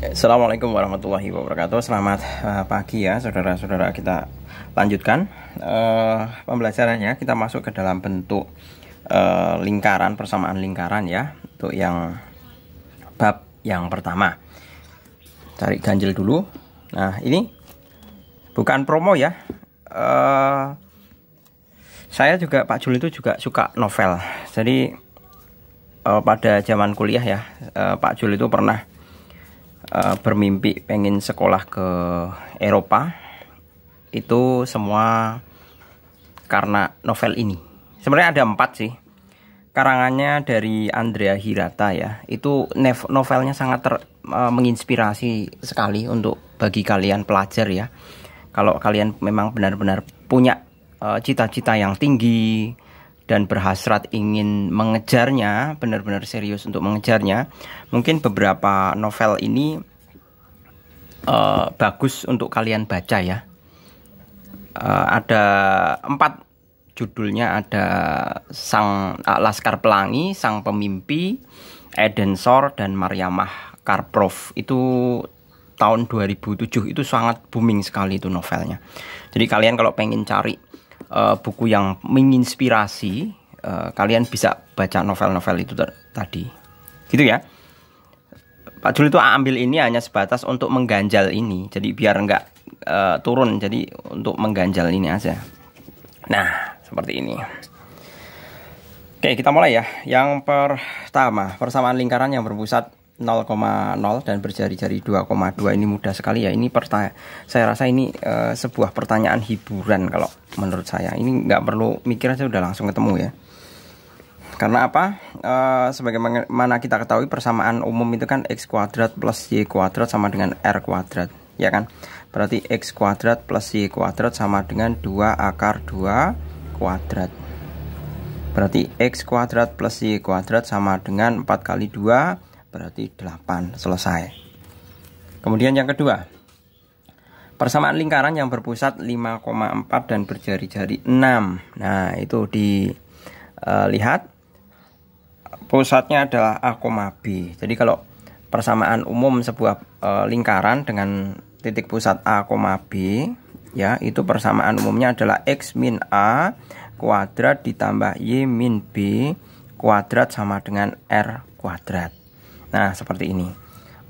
Assalamualaikum warahmatullahi wabarakatuh. Selamat eh, pagi ya, saudara-saudara. Kita lanjutkan uh, pembelajarannya. Kita masuk ke dalam bentuk uh, lingkaran persamaan lingkaran ya, untuk yang bab yang pertama. Cari ganjil dulu. Nah ini bukan promo ya. Uh, saya juga Pak Jul itu juga suka novel. Jadi uh, pada zaman kuliah ya, uh, Pak Jul itu pernah Eh, bermimpi pengen sekolah ke Eropa itu semua karena novel ini sebenarnya ada empat sih karangannya dari Andrea Hirata ya itu novelnya sangat ter, uh, menginspirasi sekali untuk bagi kalian pelajar ya kalau kalian memang benar-benar punya eh, cita-cita uh, cita -cita yang tinggi dan berhasrat ingin mengejarnya, benar-benar serius untuk mengejarnya, mungkin beberapa novel ini uh, bagus untuk kalian baca ya. Uh, ada empat judulnya ada Sang uh, Laskar Pelangi, Sang Pemimpi, Eden Sor dan Mariamah Karprov itu tahun 2007 itu sangat booming sekali itu novelnya. Jadi kalian kalau pengen cari uh, buku yang menginspirasi uh, kalian bisa baca novel-novel itu tadi gitu ya Pak Jul itu ambil ini hanya sebatas untuk mengganjal ini jadi biar nggak uh, turun jadi untuk mengganjal ini aja nah seperti ini Oke kita mulai ya yang pertama persamaan lingkaran yang berpusat 0,0 dan berjari-jari 2,2 ini mudah sekali ya ini pertanyaan saya rasa ini e, sebuah pertanyaan hiburan kalau menurut saya ini nggak perlu mikir aja udah langsung ketemu ya karena apa e, sebagaimana kita ketahui persamaan umum itu kan x kuadrat plus y kuadrat sama dengan r kuadrat ya kan berarti x kuadrat plus y kuadrat sama dengan 2 akar 2 kuadrat berarti x kuadrat plus y kuadrat sama dengan 4 kali 2 berarti 8 selesai kemudian yang kedua persamaan lingkaran yang berpusat 5,4 dan berjari-jari 6 nah itu dilihat pusatnya adalah A, B jadi kalau persamaan umum sebuah eh, lingkaran dengan titik pusat A, B ya itu persamaan umumnya adalah X min A kuadrat ditambah Y min B kuadrat sama dengan R kuadrat Nah, seperti ini.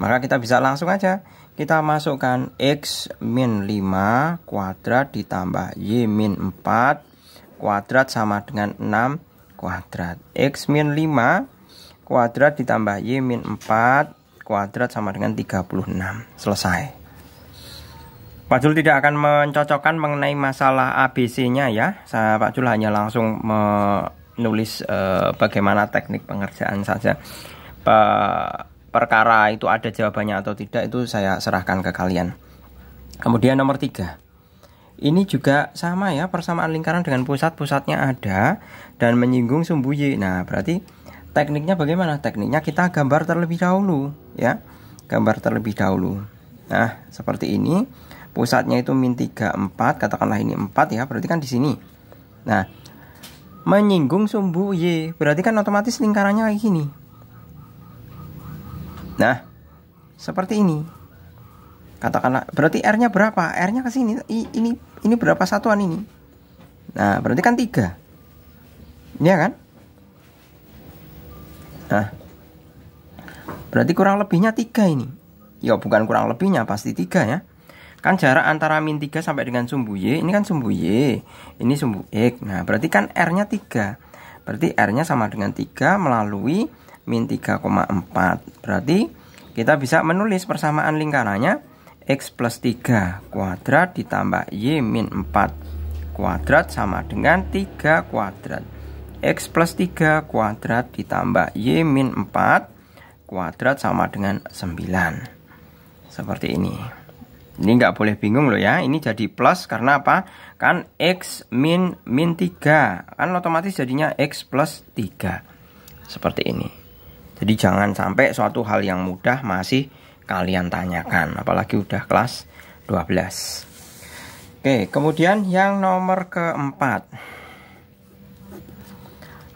Maka kita bisa langsung aja kita masukkan x min 5 kuadrat ditambah y min 4 kuadrat sama dengan 6 kuadrat. X min 5 kuadrat ditambah Y min 4 kuadrat sama dengan 36. Selesai. Pak Jul tidak akan mencocokkan mengenai masalah ABC-nya ya. Saya, Pak Jul hanya langsung menulis eh, bagaimana teknik pengerjaan saja perkara itu ada jawabannya atau tidak itu saya serahkan ke kalian. Kemudian nomor tiga, ini juga sama ya persamaan lingkaran dengan pusat pusatnya ada dan menyinggung sumbu y. Nah berarti tekniknya bagaimana? Tekniknya kita gambar terlebih dahulu ya, gambar terlebih dahulu. Nah seperti ini pusatnya itu min 4 katakanlah ini 4 ya berarti kan di sini. Nah menyinggung sumbu y berarti kan otomatis lingkarannya kayak gini Nah, seperti ini. Katakanlah berarti R-nya berapa? R-nya ke sini. Ini ini berapa satuan ini? Nah, berarti kan 3. Iya kan? Nah, berarti kurang lebihnya 3 ini. Ya, bukan kurang lebihnya, pasti 3 ya. Kan jarak antara min 3 sampai dengan sumbu Y, ini kan sumbu Y, ini sumbu X. Nah, berarti kan R-nya 3. Berarti R-nya sama dengan 3 melalui min 3,4 berarti kita bisa menulis persamaan lingkarannya X plus 3 kuadrat ditambah Y min 4 kuadrat sama dengan 3 kuadrat X plus 3 kuadrat ditambah Y min 4 kuadrat sama dengan 9 seperti ini ini nggak boleh bingung loh ya ini jadi plus karena apa kan X min min 3 kan otomatis jadinya X plus 3 seperti ini jadi jangan sampai suatu hal yang mudah masih kalian tanyakan, apalagi udah kelas 12. Oke, kemudian yang nomor keempat.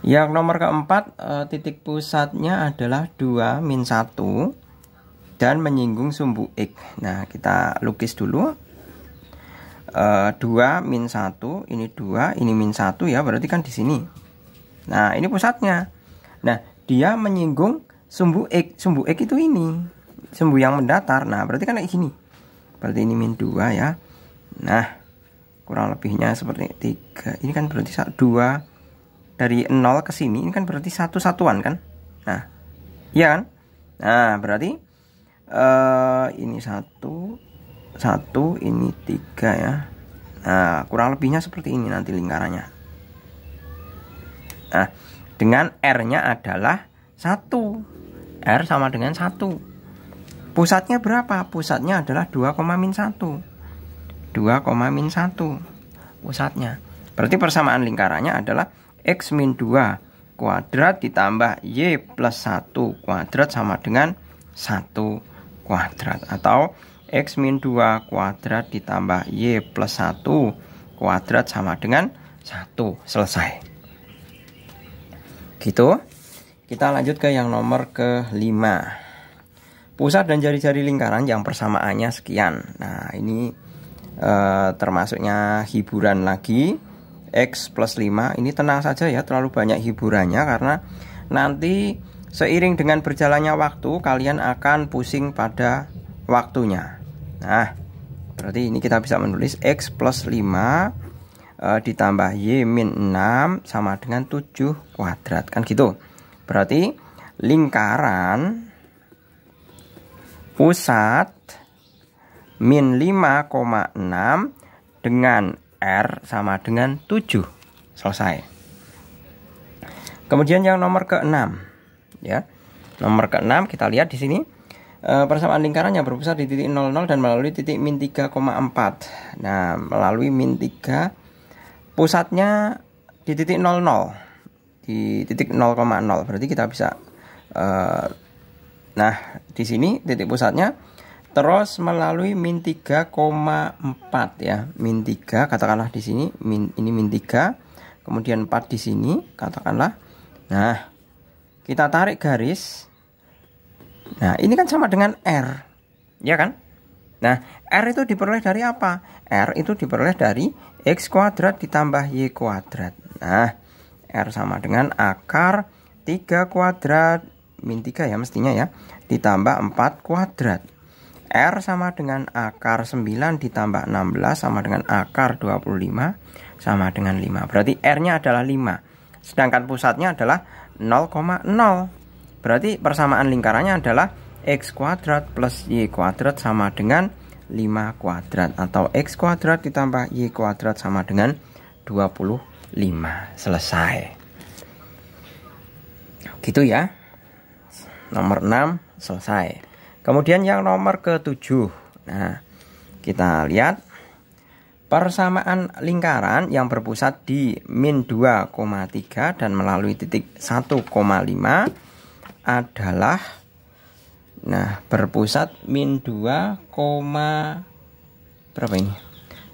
Yang nomor keempat, eh, titik pusatnya adalah 2 min 1 dan menyinggung sumbu X. Nah, kita lukis dulu. 2 eh, min 1, ini 2, ini min 1 ya, berarti kan di sini. Nah, ini pusatnya. Nah, dia menyinggung sumbu x sumbu x itu ini sumbu yang mendatar nah berarti kan kayak gini berarti ini min 2 ya nah kurang lebihnya seperti 3 ini kan berarti 2 dari 0 ke sini ini kan berarti satu satuan kan nah iya kan nah berarti uh, ini satu satu ini tiga ya nah kurang lebihnya seperti ini nanti lingkarannya nah dengan R-nya adalah 1. R sama dengan 1. Pusatnya berapa? Pusatnya adalah 2, min 1. 2, min 1 pusatnya. Berarti persamaan lingkarannya adalah X min 2 kuadrat ditambah Y plus 1 kuadrat sama dengan 1 kuadrat. Atau X min 2 kuadrat ditambah Y plus 1 kuadrat sama dengan 1. Selesai. Gitu. Kita lanjut ke yang nomor ke-5. Pusat dan jari-jari lingkaran yang persamaannya sekian. Nah, ini eh, termasuknya hiburan lagi. X plus 5 ini tenang saja ya terlalu banyak hiburannya karena nanti seiring dengan berjalannya waktu kalian akan pusing pada waktunya nah berarti ini kita bisa menulis X plus 5 e, ditambah Y min 6 sama dengan 7 kuadrat kan gitu berarti lingkaran pusat min 5,6 dengan R sama dengan 7 selesai kemudian yang nomor ke-6 ya nomor ke-6 kita lihat di sini e, persamaan lingkaran yang berpusat di titik 00 dan melalui titik min 3,4 nah melalui min 3 pusatnya di titik 00 di titik 0,0 berarti kita bisa uh, nah di sini titik pusatnya terus melalui min 3,4 ya min 3 katakanlah di sini min ini min 3 kemudian 4 di sini katakanlah nah kita tarik garis nah ini kan sama dengan R ya kan nah R itu diperoleh dari apa R itu diperoleh dari X kuadrat ditambah Y kuadrat. Nah, R sama dengan akar 3 kuadrat min 3 ya mestinya ya ditambah 4 kuadrat R sama dengan akar 9 ditambah 16 sama dengan akar 25 sama dengan 5 berarti R nya adalah 5 sedangkan pusatnya adalah 0,0 berarti persamaan lingkarannya adalah X kuadrat plus Y kuadrat sama dengan 5 kuadrat atau X kuadrat ditambah Y kuadrat sama dengan 25 selesai gitu ya nomor 6 selesai kemudian yang nomor ke 7 nah kita lihat persamaan lingkaran yang berpusat di min 2,3 dan melalui titik 1,5 adalah Nah, berpusat min 2, berapa ini?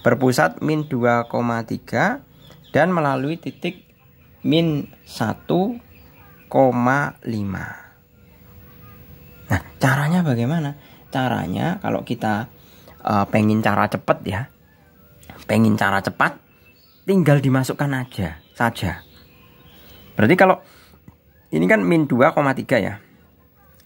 Berpusat min 2,3 dan melalui titik min 1,5. Nah, caranya bagaimana? Caranya kalau kita uh, pengen cara cepat ya, pengen cara cepat, tinggal dimasukkan aja saja. Berarti kalau ini kan min 2,3 ya.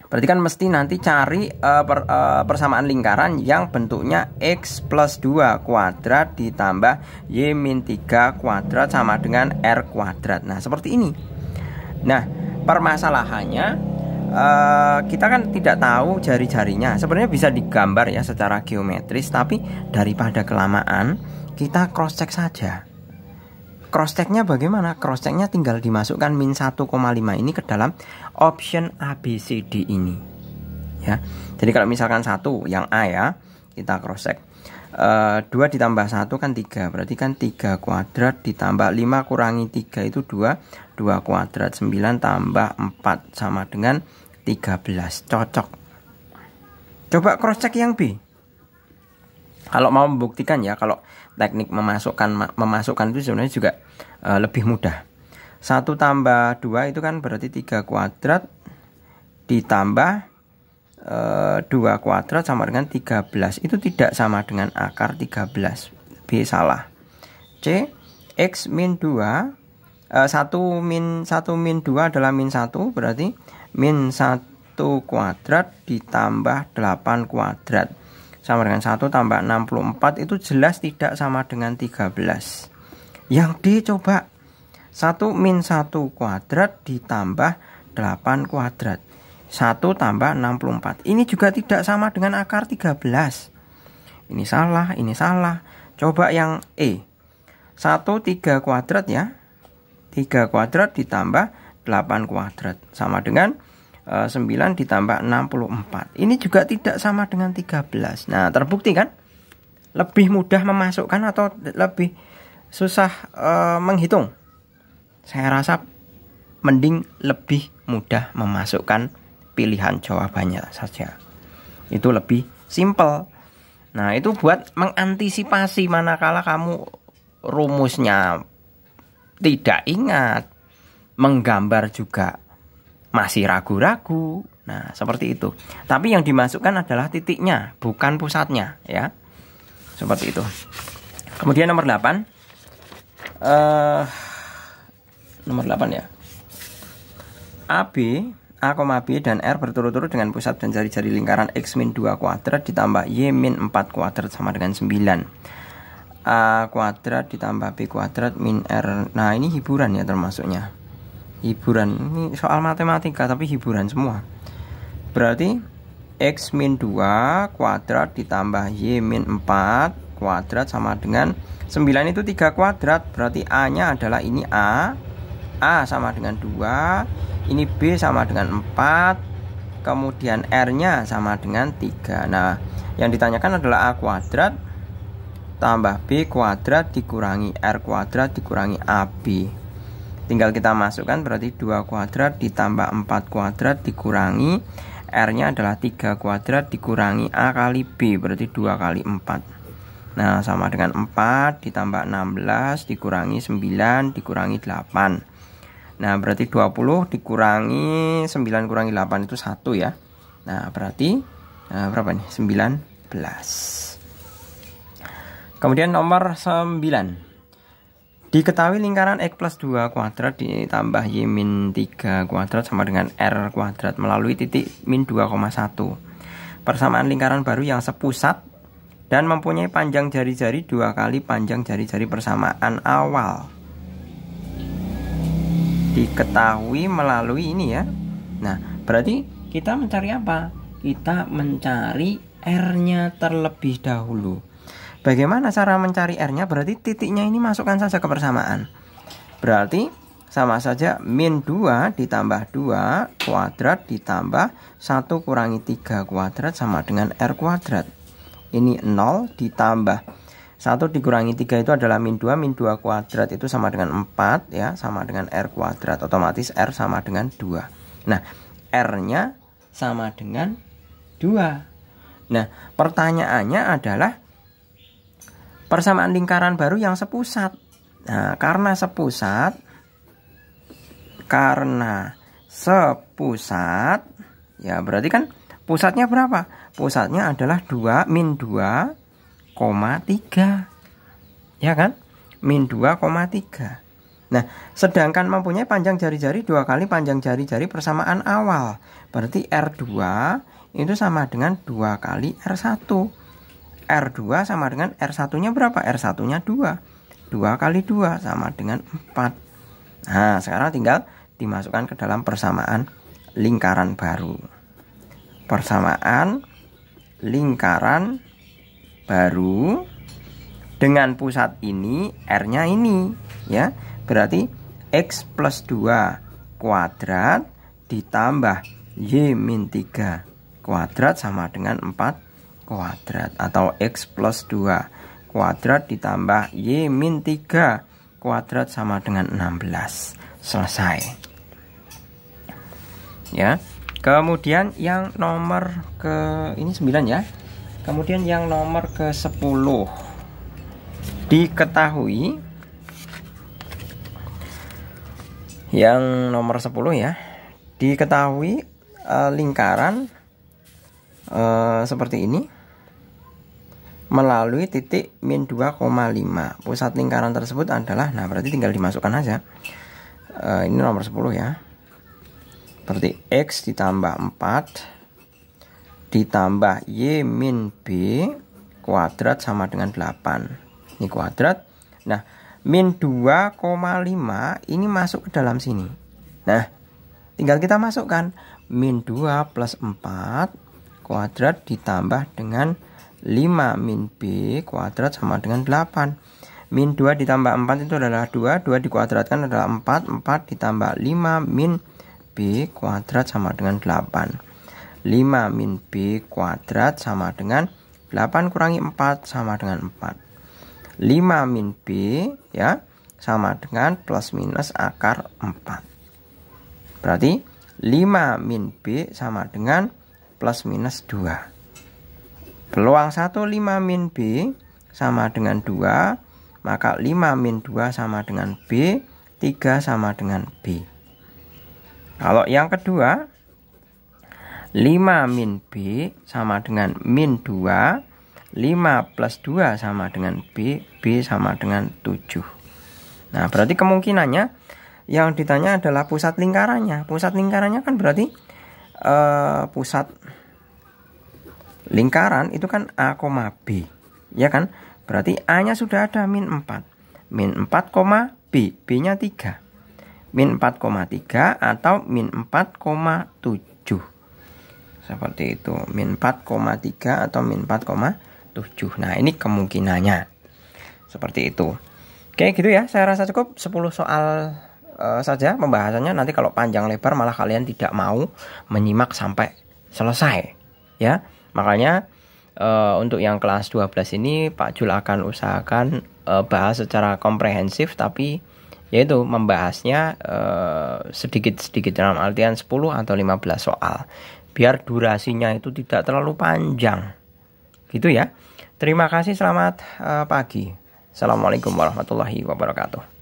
Berarti kan mesti nanti cari uh, per, uh, persamaan lingkaran yang bentuknya X plus 2 kuadrat ditambah Y min 3 kuadrat sama dengan R kuadrat Nah seperti ini Nah permasalahannya uh, kita kan tidak tahu jari-jarinya Sebenarnya bisa digambar ya secara geometris Tapi daripada kelamaan kita cross check saja cross checknya bagaimana? Cross checknya tinggal dimasukkan min 1,5 ini ke dalam option ABCD ini. Ya. Jadi kalau misalkan satu yang A ya, kita cross check. E, eh, 2 ditambah 1 kan 3 Berarti kan 3 kuadrat ditambah 5 kurangi 3 itu 2 2 kuadrat 9 tambah 4 sama dengan 13 Cocok Coba cross check yang B kalau mau membuktikan ya kalau teknik memasukkan memasukkan itu sebenarnya juga uh, lebih mudah. 1 tambah 2 itu kan berarti 3 kuadrat ditambah uh, eh, 2 kuadrat sama dengan 13. Itu tidak sama dengan akar 13. B salah. C X min 2 1 eh, min 1 min 2 adalah min 1 berarti min 1 kuadrat ditambah 8 kuadrat sama dengan 1 tambah 64 itu jelas tidak sama dengan 13 yang D coba 1 min 1 kuadrat ditambah 8 kuadrat 1 tambah 64 ini juga tidak sama dengan akar 13 ini salah ini salah coba yang E 1 3 kuadrat ya 3 kuadrat ditambah 8 kuadrat sama dengan 9 eh, ditambah 64. Ini juga tidak sama dengan 13. Nah, terbukti kan? Lebih mudah memasukkan atau lebih susah uh, menghitung? Saya rasa mending lebih mudah memasukkan pilihan jawabannya saja. Itu lebih simple. Nah, itu buat mengantisipasi manakala kamu rumusnya tidak ingat, menggambar juga masih ragu-ragu. Nah, seperti itu. Tapi yang dimasukkan adalah titiknya, bukan pusatnya, ya. Seperti itu. Kemudian nomor 8. Uh, eh, nomor 8 ya. AB A, B dan R berturut-turut dengan pusat dan jari-jari lingkaran X min 2 kuadrat ditambah Y min 4 kuadrat sama dengan 9. A kuadrat ditambah B kuadrat min R. Nah, ini hiburan ya termasuknya hiburan ini soal matematika tapi hiburan semua berarti X min 2 kuadrat ditambah Y min 4 kuadrat sama dengan 9 itu 3 kuadrat berarti A nya adalah ini A A sama dengan 2 ini B sama dengan 4 kemudian R nya sama dengan 3 nah yang ditanyakan adalah A kuadrat tambah B kuadrat dikurangi R kuadrat dikurangi AB tinggal kita masukkan berarti 2 kuadrat ditambah 4 kuadrat dikurangi R nya adalah 3 kuadrat dikurangi A kali B berarti 2 kali 4 Nah sama dengan 4 ditambah 16 dikurangi 9 dikurangi 8 Nah berarti 20 dikurangi 9 kurangi 8 itu 1 ya Nah berarti nah, berapa nih 19 Kemudian nomor 9 Diketahui lingkaran X plus 2 kuadrat ditambah Y min 3 kuadrat sama dengan R kuadrat melalui titik min 2,1 Persamaan lingkaran baru yang sepusat dan mempunyai panjang jari-jari dua kali panjang jari-jari persamaan awal Diketahui melalui ini ya Nah berarti kita mencari apa? Kita mencari R-nya terlebih dahulu Bagaimana cara mencari R-nya? Berarti titiknya ini masukkan saja ke persamaan. Berarti sama saja min 2 ditambah 2 kuadrat ditambah 1 kurangi 3 kuadrat sama dengan R kuadrat. Ini 0 ditambah 1 dikurangi 3 itu adalah min 2, min 2 kuadrat itu sama dengan 4 ya, sama dengan R kuadrat. Otomatis R sama dengan 2. Nah, R-nya sama dengan 2. Nah, pertanyaannya adalah persamaan lingkaran baru yang sepusat. Nah, karena sepusat karena sepusat ya berarti kan pusatnya berapa? Pusatnya adalah 2 min 2, 3. Ya kan? Min 2, 3. Nah, sedangkan mempunyai panjang jari-jari dua kali panjang jari-jari persamaan awal. Berarti R2 itu sama dengan dua kali R1. R2 sama dengan R1-nya berapa? R1-nya 2. 2 kali 2 sama dengan 4. Nah, sekarang tinggal dimasukkan ke dalam persamaan lingkaran baru. Persamaan lingkaran baru dengan pusat ini R-nya ini ya. Berarti X plus 2 kuadrat ditambah Y min 3 kuadrat sama dengan 4 kuadrat atau X plus 2 kuadrat ditambah Y min 3 kuadrat sama dengan 16 selesai ya kemudian yang nomor ke ini 9 ya kemudian yang nomor ke 10 diketahui yang nomor 10 ya diketahui uh, lingkaran uh, seperti ini melalui titik min 2,5 pusat lingkaran tersebut adalah nah berarti tinggal dimasukkan aja e, ini nomor 10 ya berarti X ditambah 4 ditambah Y min B kuadrat sama dengan 8 ini kuadrat nah min 2,5 ini masuk ke dalam sini nah tinggal kita masukkan min 2 plus 4 kuadrat ditambah dengan 5 min B kuadrat sama dengan 8 Min 2 ditambah 4 itu adalah 2 2 dikuadratkan adalah 4 4 ditambah 5 min B kuadrat sama dengan 8 5 min B kuadrat sama dengan 8 kurangi 4 sama dengan 4 5 min B ya sama dengan plus minus akar 4 Berarti 5 min B sama dengan plus minus 2 Peluang 1 5 min B sama dengan 2, maka 5 min 2 sama dengan B, 3 sama dengan B. Kalau yang kedua, 5 min B sama dengan min 2, 5 plus 2 sama dengan B, B sama dengan 7. Nah, berarti kemungkinannya yang ditanya adalah pusat lingkarannya. Pusat lingkarannya kan berarti uh, pusat lingkaran itu kan A, B. Ya kan? Berarti A-nya sudah ada min 4. Min 4, B. B-nya 3. Min 4,3 atau min 4,7. Seperti itu. Min 4,3 atau min 4,7. Nah, ini kemungkinannya. Seperti itu. Oke, gitu ya. Saya rasa cukup 10 soal uh, saja pembahasannya. Nanti kalau panjang lebar malah kalian tidak mau menyimak sampai selesai. Ya. Makanya uh, untuk yang kelas 12 ini Pak Jul akan usahakan uh, bahas secara komprehensif tapi yaitu membahasnya eh, sedikit-sedikit uh, dalam artian 10 atau 15 soal biar durasinya itu tidak terlalu panjang. Gitu ya. Terima kasih, selamat uh, pagi. Assalamualaikum warahmatullahi wabarakatuh.